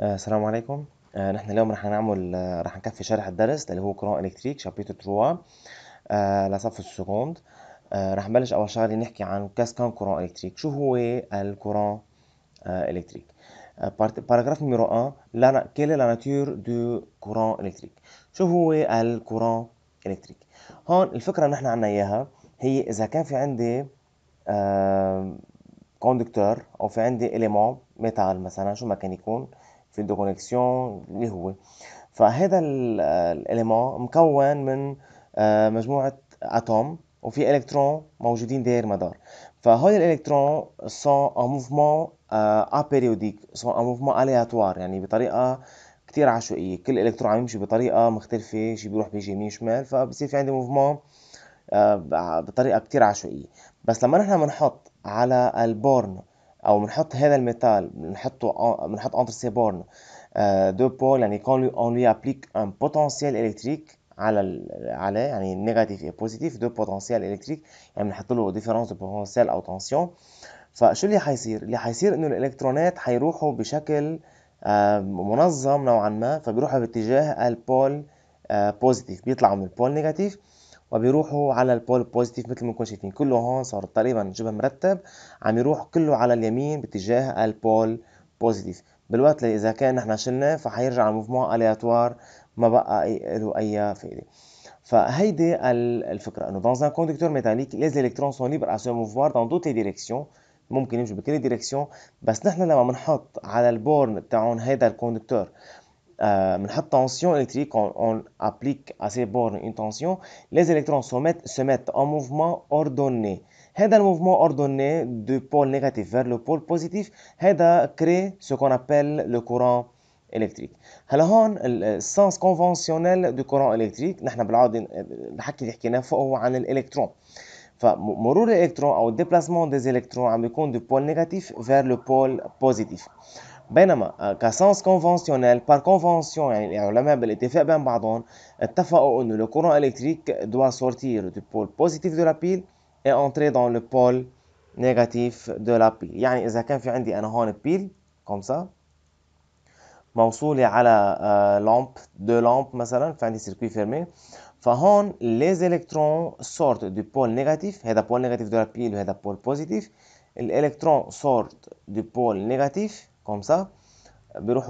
آه، السلام عليكم آه، نحن اليوم رح نعمل آه، رح نكفي شرح الدرس اللي هو كرون الكتريك شابيتر 3 لصف السكوند رح نبلش اول شغله نحكي عن كاسكان كورون الكتريك شو هو الكورون الكتريك باراجراف نيميرو 1 لا كيل لا ناتور دو كورون الكتريك شو هو الكورون الكتريك هون الفكره نحن عنا اياها هي اذا كان في عندي كوندكتور او في عندي اليمون ميتال مثلا شو ما كان يكون في دو اللي هو فهذا الاليمون مكون من آه، مجموعه اتوم وفي الكترون موجودين داير مدار فهول الالكترون سون ان موفمون ابيريوديك سون ان موفمون الياتوار يعني بطريقه كتير عشوائيه كل الكترون عم يمشي بطريقه مختلفه شي بيروح بيجي يمين شمال فبصير في عندي موفمون آه، بطريقه كتير عشوائيه بس لما نحن بنحط على البورن او بنحط هذا الميتال بنحطه بنحط انتر سي بورن دو بول يعني كون اون لي ابليك ان بوتنسيال الكتريك على على يعني نيجاتيف اي بوزيتيف دو بوتنسيال الكتريك يعني بنحط له ديفيرونس دو بوتنسيال او تنسيون فشو اللي حيصير؟ اللي حيصير انه الالكترونات حيروحوا بشكل آه، منظم نوعا ما فبيروحوا باتجاه البول بوزيتيف آه، بيطلعوا من البول نيجاتيف وبيروحوا على البول بوزيتيف مثل ما نكون شايفين كله هون صار تقريبا شبه مرتب عم يروح كله على اليمين باتجاه البول بوزيتيف بالوقت اللي اذا كان نحن شلنا فحيرجع الموفمون الياتوار ما بقى له اي فائده فهيدي الفكره انه دون ان كوندكتور ميتاليك ليز الكترون سون ليبر à موفوار دون دوت لي les ممكن يمشوا بكل ديريكسيون بس نحن لما بنحط على البورن تاعون هيدا الكوندكتور Dans euh, la tension électrique, on, applique à ces bornes une tension, les électrons se mettent, en mouvement ordonné. Hada, mouvement ordonné du pôle négatif vers le pôle positif, à crée ce qu'on appelle le courant électrique. Alors, le sens conventionnel du courant électrique, nous avons parlé de l'électron. l'électron le déplacement des électrons à du pôle négatif vers le pôle positif. Ben euh, par convention, hein, ben, euh, le courant électrique doit sortir du pôle positif de la pile et entrer dans le pôle négatif de la pile. Il y a une pile comme ça. un euh, circuit fermé. Les électrons sortent du pôle négatif. Il y a un pôle négatif de la pile et un pôle positif. L'électron sort du pôle négatif. Comme ça. de le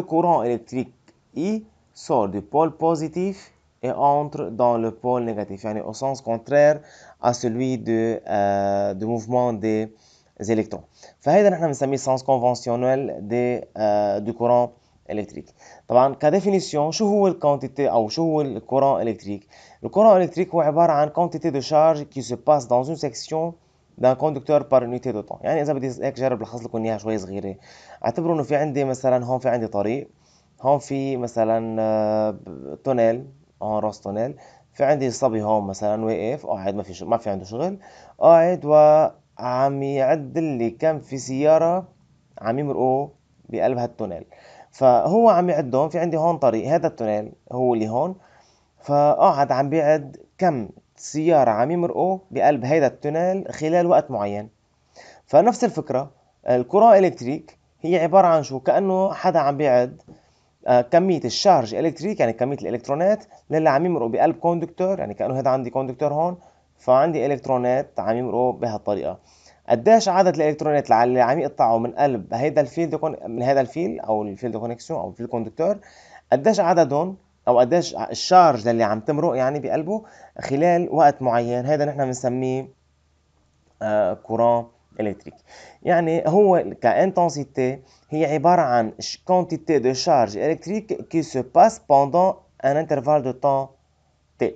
courant électrique sort du pôle positif et entre dans le pôle négatif. Au sens contraire à celui de euh, du mouvement des électrons. C'est ce nous sens conventionnel euh, du courant électrique. Pour définition, quelle est la quantité ou le courant électrique Le courant électrique est une quantité de charge qui se passe dans une section دان كوندكتور بار نيتي دو طون يعني اذا بدي هيك جرب لخص لكم اياها شوي صغيره اعتبروا انه في عندي مثلا هون في عندي طريق هون في مثلا آه، تونيل هون راس تونيل في عندي صبي هون مثلا واقف قاعد ما في ما في عنده شغل قاعد وعم يعد لي كم في سياره عم يمرقوا بقلب هالتونيل فهو عم يعدهم في عندي هون طريق هذا التونيل هو اللي هون فقعد عم بيعد كم سيارة عم يمرقوا بقلب هيدا التونيل خلال وقت معين فنفس الفكرة الكرة إلكتريك هي عبارة عن شو كأنه حدا عم بيعد آه، كمية الشارج إلكتريك يعني كمية الإلكترونات للي عم يمرقوا بقلب كوندكتور يعني كأنه هذا عندي كوندكتور هون فعندي إلكترونات عم يمرقوا بهالطريقة قديش عدد الالكترونات اللي عم يقطعوا من قلب هيدا الفيلد من هذا الفيل او الفيلد كونكسيون او الفيلد كوندكتور قديش عددهم او قديش الشارج اللي عم تمرق يعني بقلبه خلال وقت معين هذا نحن بنسميه كوران آه، الكتريك يعني هو كانتنسيتي هي عباره عن كونتيتي دو شارج الكتريك كي سو باس بوندون ان انترفال دو طون تي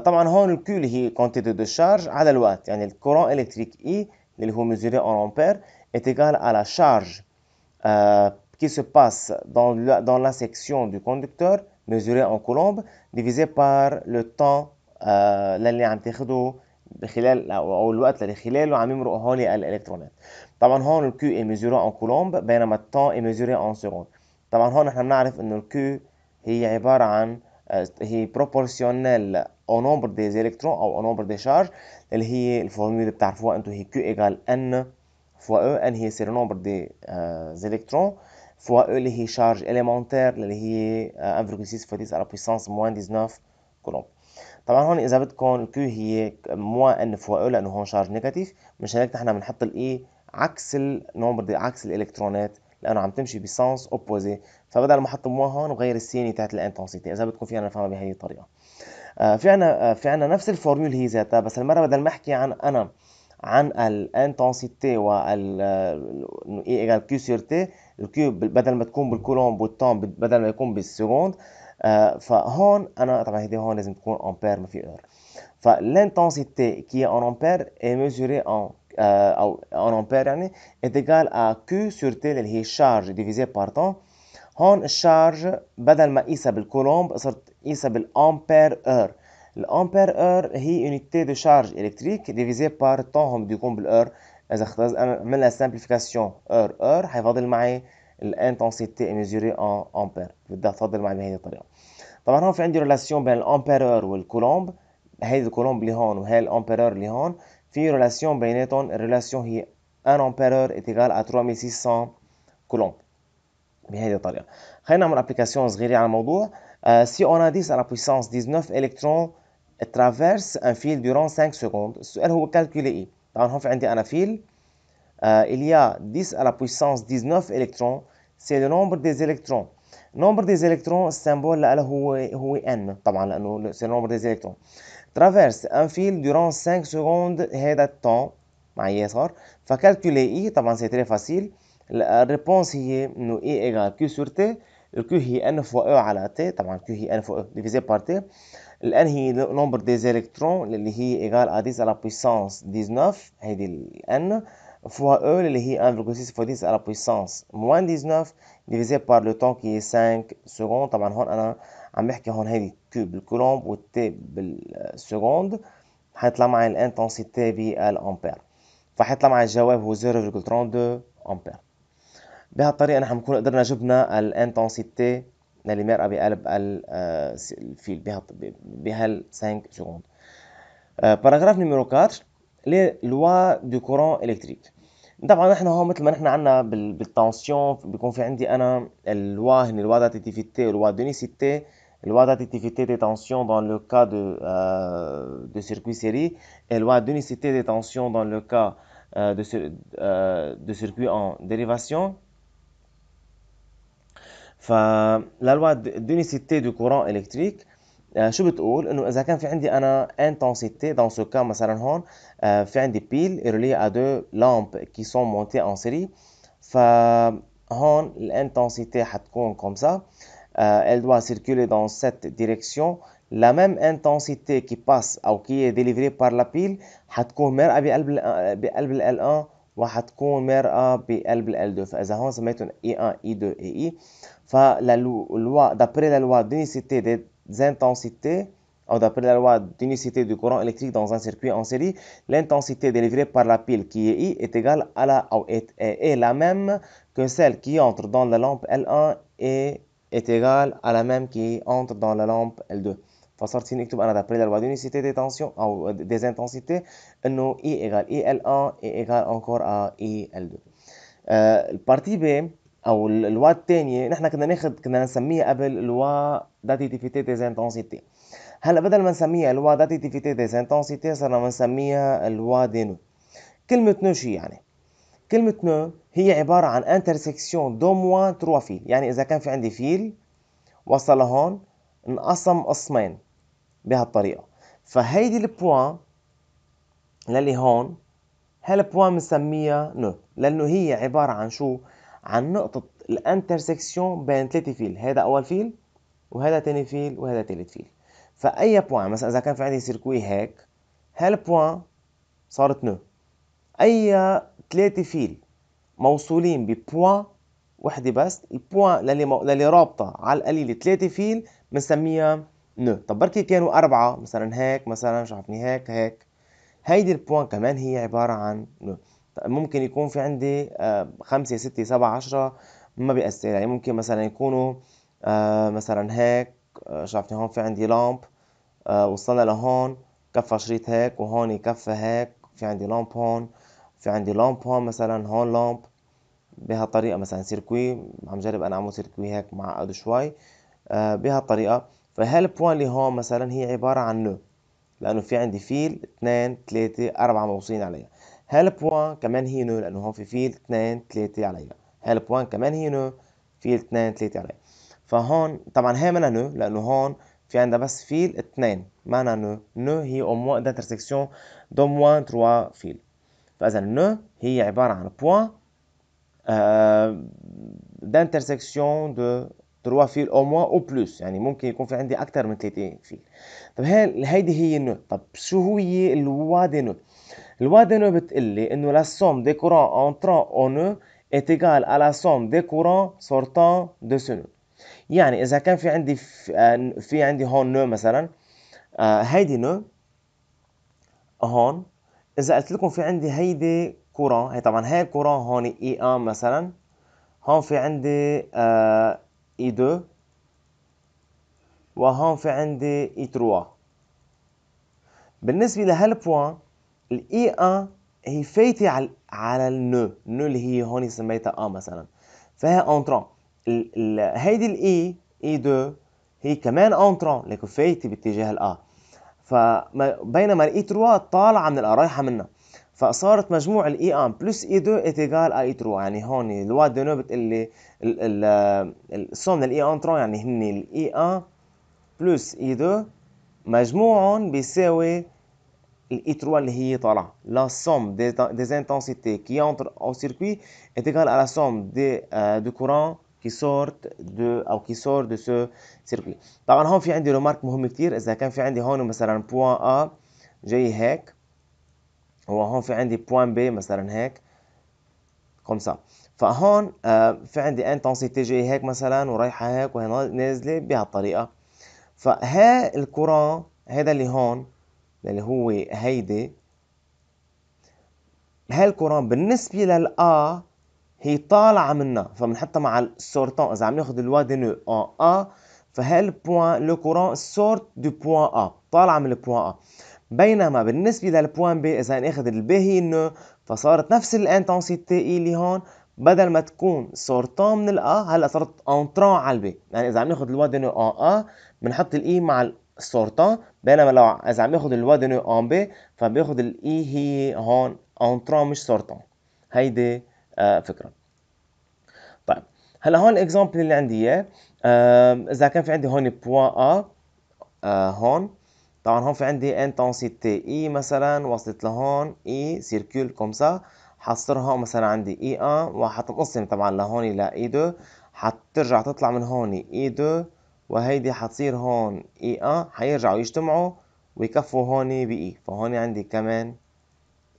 طبعا هون الكيو اللي هي كونتيتي دو شارج على الوقت يعني الكوران الكتريك اي اللي هو mesuré اون امبير est égal à la charge euh, qui se passe dans la, mesuré en colombe divisé par le temps que euh, ou Q est mesuré en coulombs et le temps est mesuré en secondes le Q est proportionnel au nombre d'électrons ou au nombre de charges la formule que vous Q égale N fois E c'est le nombre d'électrons فوا او اللي هي شارج اليمونتير اللي هي 1.6 fois 10 e, على puissance موان 19 كولومب طبعا هون اذا بدكم Q هي موان ان فوا او لانه هون شارج نيجاتيف مشان هيك نحن بنحط الاي e عكس النمبر عكس الالكترونات لانه عم تمشي بسانس اوبوزي فبدل ما احط موان هون بغير السيني تاعت الانتنسيتي اذا بدكم فينا نفهمها بهي الطريقه آه، في عنا آه، في عنا نفس الفورمول هي ذاتها بس المره بدل ما احكي عن انا عن الانتنسيتي وال اي ايجال كيو سير تي L'intensité qui est en est mesurée en est égale à Q sur T, qui charge divisée par temps. La charge est en L'ampère-heure est une unité de charge électrique divisée par temps comble. Si je simplifie le nombre d'heures, l'intensité est mesurée en Ampères. Je vais continuer une relation entre l'Ampère et le Coulombe. Le Coulombe est ici et l'Ampère est ici. Il y relation entre les deux. L'Ampère est égale à 3600 Coulombe. On va commencer avec l'application. Euh, si on a 10 à la puissance 19 électrons traversent un fil durant 5 secondes, elle est calculée. Dans un fil, il y a 10 à la puissance 19 électrons, c'est le nombre des électrons. Nombre des électrons, symbole N, c'est le nombre des électrons. Traverse un fil durant 5 secondes, c'est le temps, يصغر فكالكولي c'est très facile. La réponse, الريبونس هي انه I égale Q sur T. Q هي N fois E à la T. Q est n fois e divisé par T est le nombre des électrons, est égal à 10 à la puissance 19. N. Fois E, 1,6 fois 10 à la puissance moins 19, divisé par le temps, qui est 5 secondes. Je parle ici du cube de Coulomb et du T de seconde. On a l'intensité de l'ampère. On a la de 0,32 ampère. De cette manière, l'intensité de l'ampère. när det mer är بقلب الفيل بها بها 5 secondes. باراغراف نيميرو 4 لي لوا دو كورون الكتريك طبعا احنا هون مثل ما نحن عندنا بالتونسيون بيكون في عندي انا اللوا هن لوا داتيتيفيتي اللوا دونيسيتي اللوا لوا داتيتيفيتي دي تونسيون دون لو كا دو دو سيركوي سيري اللوا دونيسيتي دي تونسيون دون لو كا دو سيركوي ان ديريفاسيون La loi d'unicité دو courant الكتريك euh, شو بتقول انه اذا كان في عندي انا انتنسيتي دون سو كان مثلا هون في عندي بيل ريلي ا دو لامب كي سون مونتي ان elle doit circuler dans cette direction la même intensité qui passe Ou qui est délivrée par la pile حتكون مرئة بقلب 1 2 d'après la loi d'unicité des intensités, ou d'après la loi d'unicité du courant électrique dans un circuit en série, l'intensité délivrée par la pile qui est I est égale à la, ou est, la même que celle qui entre dans la lampe L1 et est égale à la même qui entre dans la lampe L2. D'après la loi d'unicité des tensions loi euh, des intensités, او ou des intensités, 1 et égal encore à il l 2 euh, partie B, او الوا الثانيه نحن كنا ناخذ كنا نسميها قبل الوا داتيفيتي دي زانتونسيتي هلا بدل ما نسميها الوا داتيفيتي دي زانتونسيتي صرنا بنسميها الوا دي نو كلمه نو شو يعني كلمه نو هي عباره عن انترسكسيون دو موان تروا فيل يعني اذا كان في عندي فيل وصل هون انقسم قسمين بهالطريقه فهيدي البوان للي هون هالبوان بنسميها نو لانه هي عباره عن شو عن نقطة الانترسكسيون بين ثلاثة فيل هذا أول فيل وهذا تاني فيل وهذا تالت فيل فأي بوان مثلا إذا كان في عندي سيركوي هيك هالبوان صارت نو أي ثلاثة فيل موصولين ببوان وحدة بس البوان للي, مو... للي رابطة على القليلة ثلاثة فيل بنسميها نو طب بركي كانوا أربعة مثلا هيك مثلا شافني هيك هيك هيدي البوان كمان هي عبارة عن نو ممكن يكون في عندي آه، خمسة ستة سبعة عشرة ما بيأثر يعني ممكن مثلا يكونوا آه، مثلا هيك آه، شايفني هون في عندي لامب وصلنا لهون كفى شريط هيك وهون يكفى هيك في عندي لامب هون في عندي لامب هون مثلا هون لامب بهالطريقة مثلا سيركوي عم جرب أنا أعمل سيركوي هيك معقد شوي بهالطريقة فهالبوان اللي هون مثلا هي عبارة عن نو لأنه في عندي فيل اثنين ثلاثة أربعة موصين عليها هالب 1 كمان هي نو لانه هون في فيل 2 3 عليها هالب 1 كمان هي نو فيل 2 3 عليها فهون طبعا هي مانا نو لانه هون في عندها بس فيل 2 مانا نو نو هي او موان دانترسكسيون دو موان 3 فيل فاذا نو هي عباره عن بوان آه دانترسكسيون دو تروا فيل او موان او بلوس يعني ممكن يكون في عندي اكثر من 30 فيل طب هي هيدي هي نو طب شو هي الوا دي نو لوا نو بتقلي انه لا سوم دي كورون اونترون او نو ات égale على la somme des courants sortant de يعني إذا كان في عندي آه، في عندي هون نو مثلا آه، هيدي نو هون إذا قلت لكم في عندي هيدي كورون هي طبعا هاي الكورون هون إي ان مثلا هون في عندي آه، إي 2 وهون في عندي إي 3 بالنسبة لهالبوان الاي ان هي فايته على على النو النو اللي هي هون سميتها ا مثلا فهي اونترون هيدي الاي اي دو هي كمان اونترون لكن فايته باتجاه الا بينما الاي 3 طالعه من الا رايحه منها فصارت مجموع الاي ان بلس اي 2 ا اي 3 يعني هون دو نو بتقول لي السوم للاي الاي يعني هن الاي ان بلس اي 2 مجموعهم بيساوي الإتروا اللي هي طالعة لا سوم دي زانتنسيتي كي انتر او سيركوي est على سوم دي دو كورون كي سورت دو او كي سورت دو سو سيركوي طبعا هون في عندي رمارك مهم كتير اذا كان في عندي هون مثلا بوان ا جاي هيك هو هون في عندي بوان بي مثلا هيك كوم سا فهون في عندي انتنسيتي جاي هيك مثلا ورايحه هيك وهي نازله بهالطريقه فها الكورون هذا اللي هون اللي يعني هو هيدي الكوران بالنسبة للأ هي طالعة منا فبنحطها مع السورتون إذا عم ناخذ الوا دي نو أن أ فهالبوان لو كورون سورت دو بوان أ طالعة من البوان أ بينما بالنسبة للبوان بي إذا ناخذ البي هي نو فصارت نفس الانتنسيتي اللي هون بدل ما تكون سورتون من الأ هلا صارت انترون على البي يعني إذا عم ناخذ الوا دي نو أن أ بنحط الإي e مع السورتون بينما لو اذا عم ياخد الوا دي اون بي فبياخد الاي هي هون اونترا مش سورتون هيدي آه فكره طيب هلا هون الاكزامبل اللي عندي اياه اذا كان في عندي هون بوان ا آه هون طبعا هون في عندي انتنسيتي اي e مثلا وصلت لهون اي e سيركول كوم سا حصرها مثلا عندي اي 1 وحتنقسم طبعا لهون الى اي e 2 حترجع تطلع من هون اي 2 وهيدي حتصير هون اي e اه حيرجعوا يجتمعوا ويكفوا هون باي فهون عندي كمان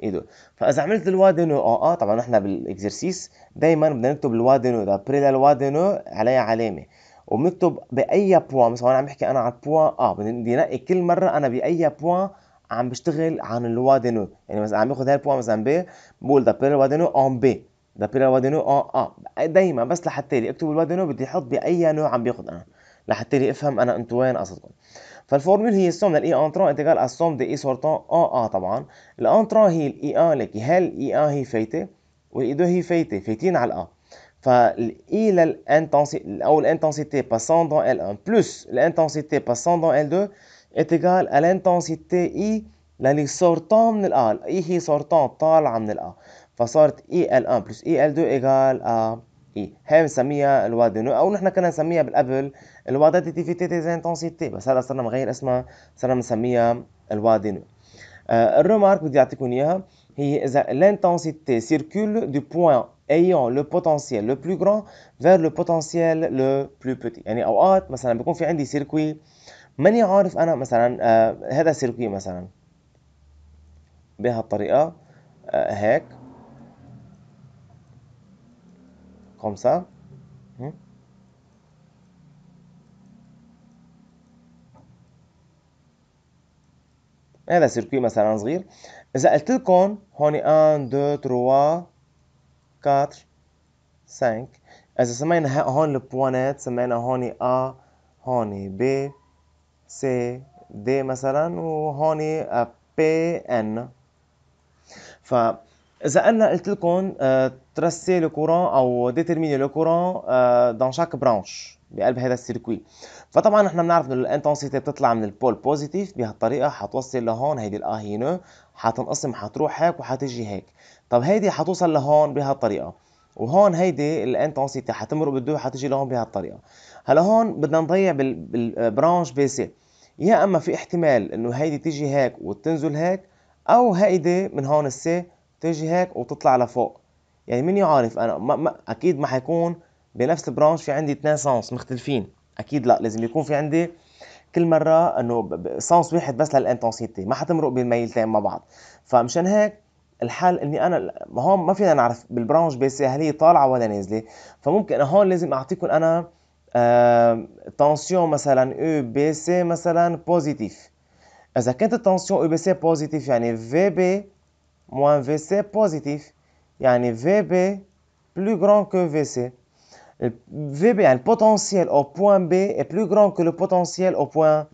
ايدول e فاذا عملت الوادنو او اه طبعا نحن بالاكزرسيس دائما بدنا نكتب الوادنو اذا بري الوادنو عليها علامه وبنكتب باي بوان مثلا عم بحكي انا على بوان اه بدي نقي كل مره انا باي بوان عم بشتغل عن الوادنو يعني مثلا عم باخذ هالبوان مثلا ب بقول دابري الوادنو اون بي دابري الوادنو اون اه دائما بس لحتى اكتب الوادنو بدي احط باي نوع عم باخذ انا لحتى لي افهم انا انتو وين قصدكم فالفورمول هي السوم للاي انترا e انتقال السوم دي اي سورتان اه اه طبعا الانترا هي الاي اه e لك هل الاي e اه هي فايته والاي دو هي فايته فايتين على الاه فالاي للانتنسيتي او الانتنسيتي باسون دون ال 1 بلس الانتنسيتي باسون دون ال 2 انتقال الانتنسيتي اي للي سورتان من الاه اي هي سورتان طالعه من الاه فصارت اي ال 1 بلس اي ال 2 ايكال ا إيه. اي هي بنسميها الواد دي او نحن كنا نسميها بالقبل الواد داتيفيتي ديز انتنسيتي بس هلا صرنا مغير اسمها صرنا بنسميها الواد دي نوي آه، بدي اعطيكم اياها هي اذا لانتونسيتي سيركول دو بوان ايون لو بوتنسيال لو بلو غران فير لو بوتنسيال لو بلو بوتي يعني اوقات مثلا بيكون في عندي سيركوي ماني عارف انا مثلا آه، هذا سيركوي مثلا بهالطريقه آه، هيك comme ça. هذا سيركوي مثلا صغير اذا قلت لكم هوني 1 2 3 4 5 اذا سمينا هون البوانات سمينا هوني A هوني B C D مثلا وهون بي N ف اذا انا قلت لكم آه، ترسي لو كورون او ديترميني لو كورون دون شاك برانش بقلب هذا السيركوي فطبعا نحن بنعرف انه الانتنسيتي بتطلع من البول بوزيتيف بهالطريقه حتوصل لهون هيدي نو حتنقسم حتروح هيك وحتجي هيك طب هيدي حتوصل لهون بهالطريقه وهون هيدي الانتنسيتي حتمرق بالدو حتجي لهون بهالطريقه هلا هون بدنا نضيع بالبرانش بي سي يا اما في احتمال انه هيدي تيجي هيك وتنزل هيك او هيدي من هون السي تيجي هيك وتطلع لفوق يعني مين يعرف انا ما ما اكيد ما حيكون بنفس البرانش في عندي اثنين سانس مختلفين اكيد لا لازم يكون في عندي كل مره انه سانس واحد بس للانتنسيتي ما حتمرق بالميلتين مع بعض فمشان هيك الحل اني انا ما هون ما فينا نعرف بالبرانش بس هل هي طالعه ولا نازله فممكن هون لازم اعطيكم انا تنسيون مثلا او بي سي مثلا بوزيتيف اذا كانت التنسيون او بي سي بوزيتيف يعني في بي moins VC positif un VB plus grand que VC VB un potentiel au point B est plus grand que le potentiel au point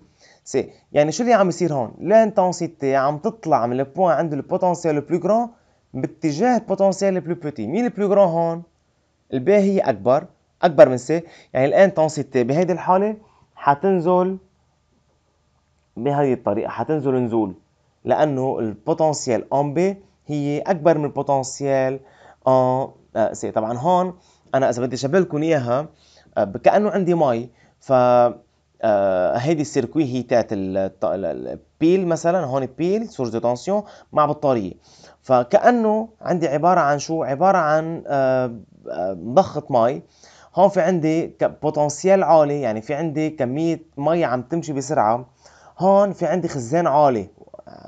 C يعني شو اللي عم يصير هون l'intensité عم تطلع من le potentiel le plus grand باتجاه le plus petit. Mais le plus grand هون B هي اكبر اكبر من C يعني حتنزل حتنزل نزول potentiel en B هي اكبر من البوتنسيال ان آه، آه، سي طبعا هون انا اذا بدي اشبه لكم اياها آه، كانه عندي مي ف هيدي السيركوي هي تاعت البيل مثلا هون بيل سورس دو تنسيون مع بطاريه فكانه عندي عباره عن شو عباره عن ضخه مي هون في عندي بوتنسيال عالي يعني في عندي كميه مي عم تمشي بسرعه هون في عندي خزان عالي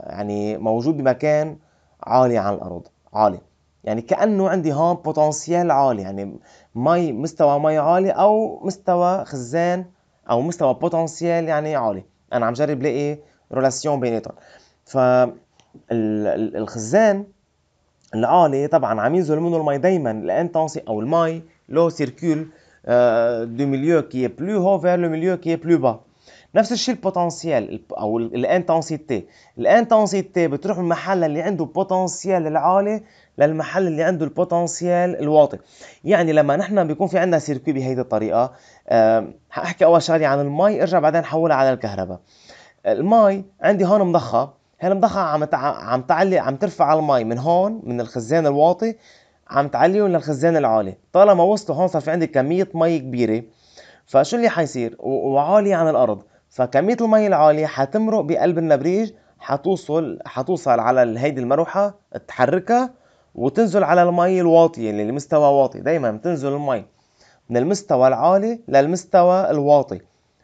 يعني موجود بمكان عالية عن الارض عالي يعني كانه عندي هون بوتنسيال عالي يعني مي مستوى مي عالي او مستوى خزان او مستوى بوتنسيال يعني عالي انا عم جرب لاقي ريلاسيون بيناتهم فالخزان العالي طبعا عم ينزل منه المي دائما الانتونسي او المي لو سيركول دو ميليو كي بلو هو فير لو ميليو كي بلو با نفس الشيء البوتنسيال او الانتنسيتي الانتنسيتي بتروح من المحل اللي عنده بوتنسيال العالي للمحل اللي عنده البوتنسيال الواطي يعني لما نحن بيكون في عندنا سيركوي بهيدي الطريقه حاحكي اول شغله عن المي ارجع بعدين حولها على الكهرباء المي عندي هون مضخه هي المضخه عم عم تعلي عم ترفع المي من هون من الخزان الواطي عم تعليه للخزان العالي طالما وصلوا هون صار في عندي كميه مي كبيره فشو اللي حيصير وعالي عن الارض فكمية المي العالية حتمرق بقلب النبريج حتوصل حتوصل على هيدي المروحة تحركها وتنزل على المي الواطية اللي المستوى واطي دايما بتنزل المي من المستوى العالي للمستوى الواطي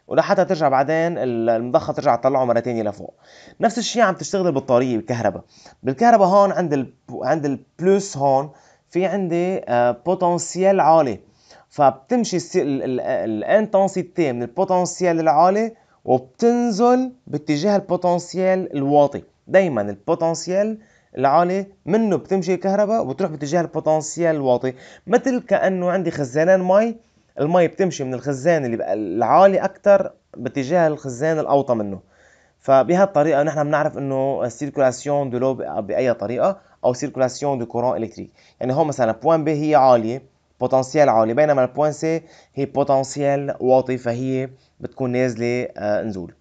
ولحتى ترجع بعدين المضخه ترجع تطلعه مره ثانيه لفوق نفس الشيء عم تشتغل البطاريه بالكهرباء بالكهرباء هون عند الـ عند البلس هون في عندي بوتنسيال آه، عالي فبتمشي الانتنسيتي من البوتنسيال العالي وبتنزل باتجاه البوتنسيال الواطي دايما البوتنسيال العالي منه بتمشي الكهرباء وبتروح باتجاه البوتنسيال الواطي مثل كانه عندي خزانان مي المي بتمشي من الخزان اللي بقى العالي اكثر باتجاه الخزان الاوطى منه فبهالطريقه نحن بنعرف انه السيركولاسيون دو لو باي طريقه او سيركولاسيون دو كورون الكتريك يعني هون مثلا بوان بي هي عاليه بوتنسيال عالي بينما البوان سي هي بوتنسيال واطي فهي بتكون نازله آه، نزول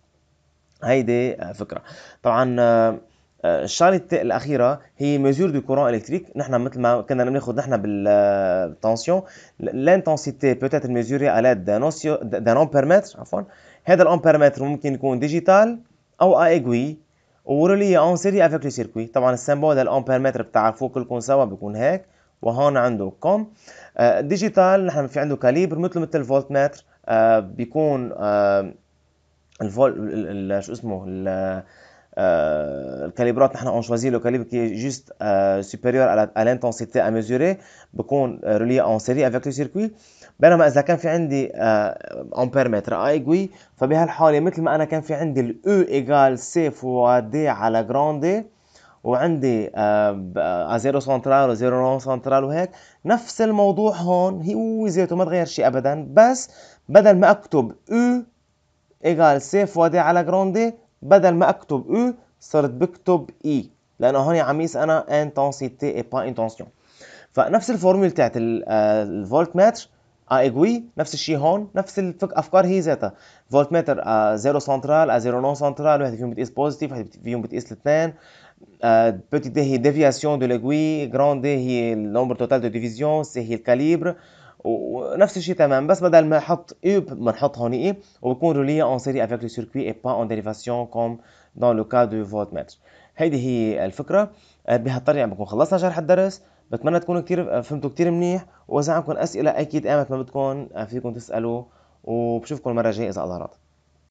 هيدي آه، فكره طبعا آه، الشغله الاخيره هي ميزور دو كورون الكتريك نحن مثل ما كنا بناخذ نحن بالتنسيون لانتنسيتي بوتيت الميزوري الات دان امبيرمتر عفوا هذا الامبيرمتر ممكن يكون ديجيتال او ايغوي ورولي اون سيري افيك لو سيركوي طبعا السمبول للامبيرمتر بتعرفوه كلكم سوا بيكون هيك وهون عنده كوم ديجيتال آه، نحن في عنده كاليبر مثل مثل الفولت متر آه، بيكون آه، الفول شو اسمه الكاليبرات نحن اون شوازي لو كاليبر كي جوست سوبيريور على لانتنسيتي ا ميزوري بكون رولي اون سيري افيك لو سيركوي بينما اذا كان في عندي امبير متر ايغوي فبهالحاله مثل ما انا كان في عندي الاو ايغال سي فوا دي على جراندي وعندي آه، آه، زيرو سنترال وزيرو نون سنترال وهيك نفس الموضوع هون هو زيته ما تغير شيء ابدا بس بدل ما اكتب او ايجال سي فوا دي على جروندي بدل ما اكتب او صرت بكتب اي لانه هون عم يقيس انا انتنسيتي اي با انتنسيون فنفس الفورمولا تاعت آه، الفولت متر ايجوي نفس الشيء هون نفس الافكار هي ذاتها فولت متر زيرو سنترال زيرو نون سنترال وحده فيهم بتقيس بوزيتيف وحده فيهم بتقيس الاثنين آه هي ديفياسيون دو لاغوي جراند هي النمبر توتال دو ديفيزيون سي هي الكاليبر ونفس الشيء تمام بس بدل ما نحط اي بنحط هون اي وبكون روليا اون سيري افيك لو سيركوي اي با اون ديريفاسيون كوم دون لو كا دو فوت متر هيدي هي الفكره بهالطريقه بكون خلصنا شرح الدرس بتمنى تكونوا كتير فهمتوا كتير منيح واذا عندكم اسئله اكيد قامت ما بدكم فيكم تسالوا وبشوفكم المره الجايه اذا الله راضي